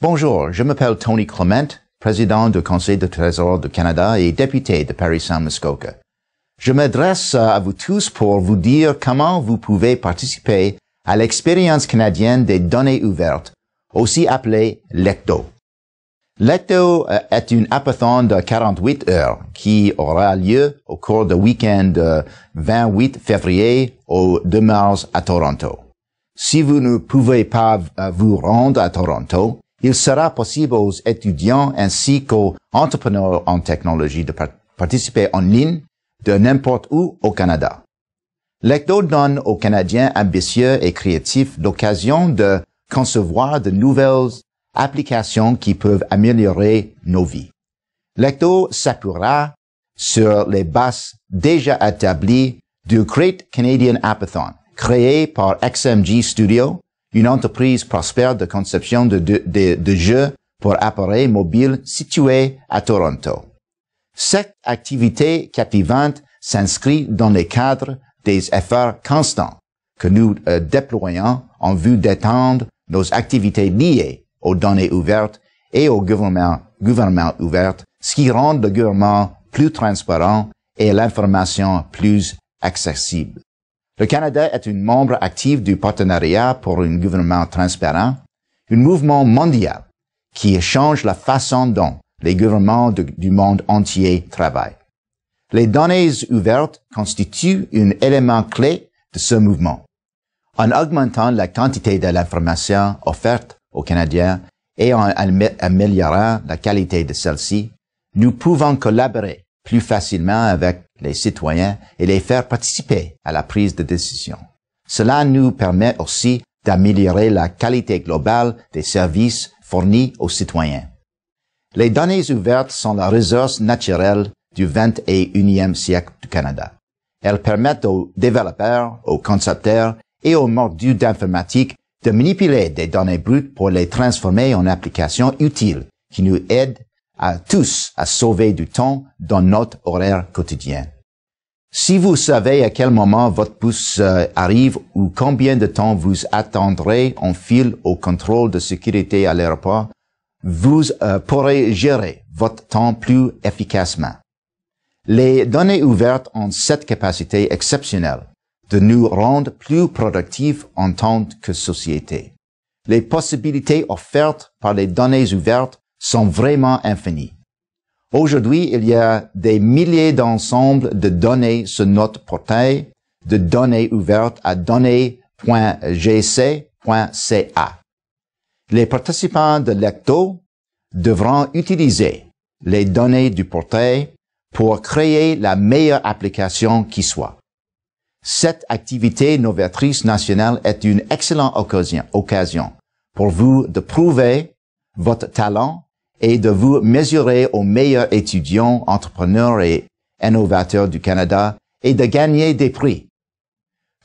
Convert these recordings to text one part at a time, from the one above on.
Bonjour, je m'appelle Tony Clement, président du Conseil du Trésor du Canada et député de Paris-Saint-Muskoka. Je m'adresse à vous tous pour vous dire comment vous pouvez participer à l'expérience canadienne des données ouvertes, aussi appelée LECTO. LECTO euh, est une apathon de 48 heures qui aura lieu au cours du week-end 28 février au 2 mars à Toronto. Si vous ne pouvez pas euh, vous rendre à Toronto, il sera possible aux étudiants ainsi qu'aux entrepreneurs en technologie de participer en ligne de n'importe où au Canada. Lecto donne aux Canadiens ambitieux et créatifs l'occasion de concevoir de nouvelles applications qui peuvent améliorer nos vies. Lecto s'appuiera sur les bases déjà établies du Great Canadian Appathon, créé par XMG Studio une entreprise prospère de conception de, jeux pour appareils mobiles situés à Toronto. Cette activité captivante s'inscrit dans les cadres des efforts constants que nous euh, déployons en vue d'étendre nos activités liées aux données ouvertes et au gouvernements gouvernement ce qui rend le gouvernement plus transparent et l'information plus accessible. Le Canada est une membre active du Partenariat pour un gouvernement transparent, un mouvement mondial qui échange la façon dont les gouvernements du monde entier travaillent. Les données ouvertes constituent un élément clé de ce mouvement. En augmentant la quantité de l'information offerte aux Canadiens et en améliorant la qualité de celle-ci, nous pouvons collaborer plus facilement avec les citoyens et les faire participer à la prise de décision. Cela nous permet aussi d'améliorer la qualité globale des services fournis aux citoyens. Les données ouvertes sont la ressource naturelle du 21e siècle du Canada. Elles permettent aux développeurs, aux concepteurs et aux mordus d'informatique de manipuler des données brutes pour les transformer en applications utiles qui nous aident à tous à sauver du temps dans notre horaire quotidien. Si vous savez à quel moment votre pouce euh, arrive ou combien de temps vous attendrez en file au contrôle de sécurité à l'aéroport, vous euh, pourrez gérer votre temps plus efficacement. Les données ouvertes ont cette capacité exceptionnelle de nous rendre plus productifs en tant que société. Les possibilités offertes par les données ouvertes sont vraiment infinis. Aujourd'hui, il y a des milliers d'ensembles de données sur notre portail, de données ouvertes à données.gc.ca. Les participants de l'ECTO devront utiliser les données du portail pour créer la meilleure application qui soit. Cette activité novatrice nationale est une excellente occasion pour vous de prouver votre talent et de vous mesurer aux meilleurs étudiants, entrepreneurs et innovateurs du Canada et de gagner des prix.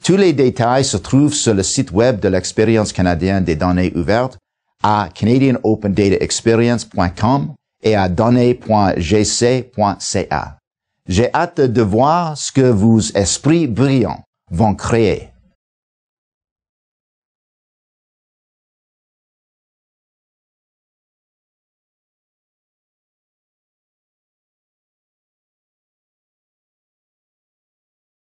Tous les détails se trouvent sur le site web de l'expérience canadienne des données ouvertes à canadianopendataexperience.com et à données.gc.ca. J'ai hâte de voir ce que vos esprits brillants vont créer.